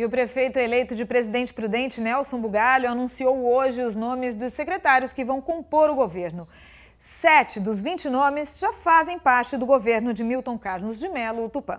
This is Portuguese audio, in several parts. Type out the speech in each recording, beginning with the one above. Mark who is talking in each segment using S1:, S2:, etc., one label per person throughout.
S1: E o prefeito eleito de Presidente Prudente, Nelson Bugalho, anunciou hoje os nomes dos secretários que vão compor o governo. Sete dos 20 nomes já fazem parte do governo de Milton Carlos de Melo, Tupã.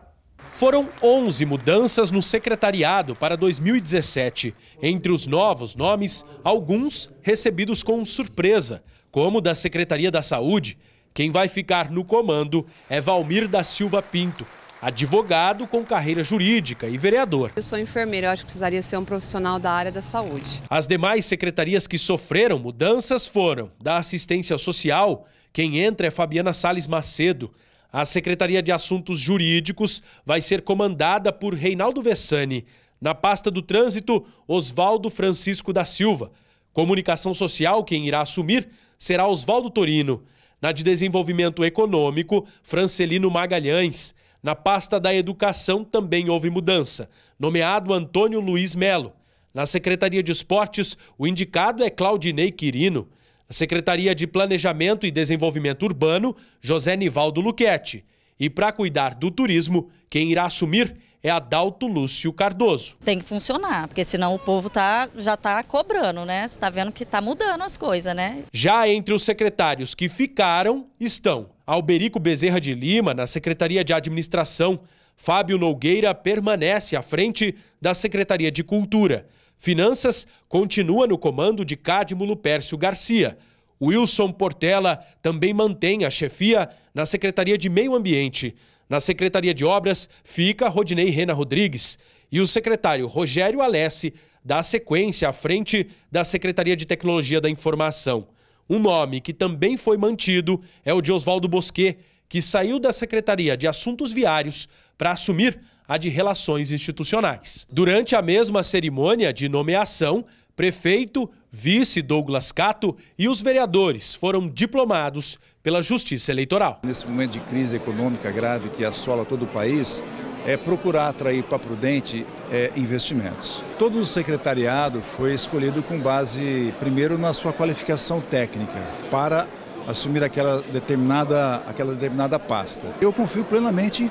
S2: Foram 11 mudanças no secretariado para 2017. Entre os novos nomes, alguns recebidos com surpresa, como da Secretaria da Saúde. Quem vai ficar no comando é Valmir da Silva Pinto, advogado com carreira jurídica e vereador. Eu sou enfermeira, acho que precisaria ser um profissional da área da saúde. As demais secretarias que sofreram mudanças foram da assistência social, quem entra é Fabiana Sales Macedo. A Secretaria de Assuntos Jurídicos vai ser comandada por Reinaldo Vessani. Na pasta do trânsito, Oswaldo Francisco da Silva. Comunicação Social, quem irá assumir, será Oswaldo Torino. Na de Desenvolvimento Econômico, Francelino Magalhães. Na pasta da Educação também houve mudança. Nomeado Antônio Luiz Melo. Na Secretaria de Esportes, o indicado é Claudinei Quirino. Na Secretaria de Planejamento e Desenvolvimento Urbano, José Nivaldo Luquete. E para cuidar do turismo, quem irá assumir é Adalto Lúcio Cardoso. Tem que funcionar, porque senão o povo tá, já está cobrando, né? Você está vendo que está mudando as coisas, né? Já entre os secretários que ficaram estão Alberico Bezerra de Lima, na Secretaria de Administração, Fábio Nogueira permanece à frente da Secretaria de Cultura. Finanças continua no comando de Cadmo Lupércio Garcia. Wilson Portela também mantém a chefia na Secretaria de Meio Ambiente. Na Secretaria de Obras fica Rodinei Rena Rodrigues e o secretário Rogério Alessi dá sequência à frente da Secretaria de Tecnologia da Informação. Um nome que também foi mantido é o de Oswaldo Bosquet, que saiu da Secretaria de Assuntos Viários para assumir a de Relações Institucionais. Durante a mesma cerimônia de nomeação, prefeito, vice Douglas Cato e os vereadores foram diplomados pela Justiça Eleitoral. Nesse momento de crise econômica grave que assola todo o país, é procurar atrair para Prudente é, investimentos. Todo o secretariado foi escolhido com base, primeiro, na sua qualificação técnica, para assumir aquela determinada, aquela determinada pasta. Eu confio plenamente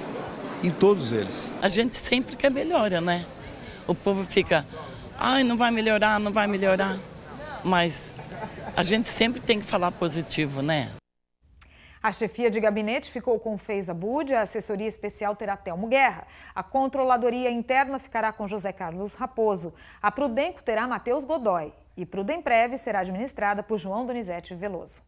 S2: em todos eles. A gente sempre quer melhora, né? O povo fica, ai, não vai melhorar, não vai melhorar. Mas a gente sempre tem que falar positivo, né?
S1: A chefia de gabinete ficou com Feiza Bude, a assessoria especial terá Telmo Guerra. A controladoria interna ficará com José Carlos Raposo. A Prudenco terá Matheus Godoy. E Prudemprev será administrada por João Donizete Veloso.